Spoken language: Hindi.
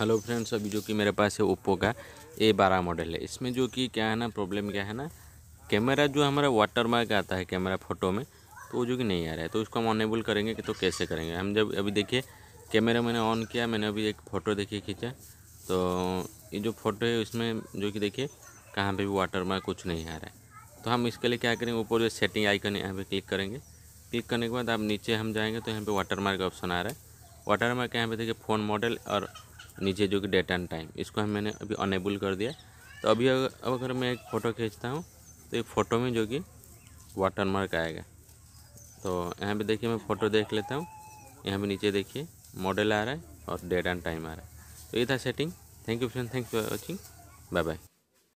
हेलो फ्रेंड्स अभी जो कि मेरे पास है ओप्पो का ए बारह मॉडल है इसमें जो कि क्या है ना प्रॉब्लम क्या है ना कैमरा जो हमारा वाटर मार्क आता है कैमरा फोटो में तो वो जो कि नहीं आ रहा है तो उसको हम ऑनेबल करेंगे कि तो कैसे करेंगे हम जब अभी देखिए कैमरा मैंने ऑन किया मैंने अभी एक फ़ोटो देखिए खींचा तो ये जो फ़ोटो है उसमें जो कि देखिए कहाँ पर भी वाटर मार्क कुछ नहीं आ रहा है तो हम इसके लिए क्या करेंगे ऊपर जो सेटिंग आइकन यहाँ पर क्लिक करेंगे क्लिक करने के बाद आप नीचे हम जाएँगे तो यहाँ पर वाटर मार्क ऑप्शन आ रहा है वाटर मार्क यहाँ पर देखिए फ़ोन मॉडल और नीचे जो कि डेट एंड टाइम इसको हम मैंने अभी अनेबल कर दिया तो अभी अगर अब अगर मैं एक फ़ोटो खींचता हूँ तो एक फ़ोटो में जो कि वाटर मार्क आएगा तो यहाँ पे देखिए मैं फ़ोटो देख लेता हूँ यहाँ पे नीचे देखिए मॉडल आ रहा है और डेट एंड टाइम आ रहा है तो ये था setting thank you friend you for watching bye bye